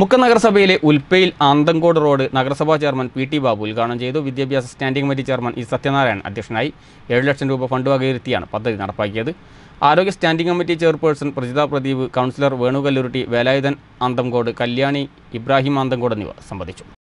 മുക്ക നഗരസഭയിലെ ഉൽപ്പയിൽ ആന്തങ്കോട് റോഡ് നഗരസഭാ ചെയർമാൻ പി ടി ബാബു ഉദ്ഘാടനം ചെയ്തു വിദ്യാഭ്യാസ standing committee chairman E Satyanarayan അധ്യക്ഷനായി ഏഴ് ലക്ഷം രൂപ ഫണ്ട് വകയിരുത്തിയാണ് പദ്ധതി നടപ്പാക്കിയത് ആരോഗ്യ standing committee chairperson Prajitha Pradeep councillor വേണുകല്ലുരുട്ടി Velayudhan ആന്തങ്കോട് Kalyani Ibrahim ആന്തങ്കോട് എന്നിവർ സംബന്ധിച്ചു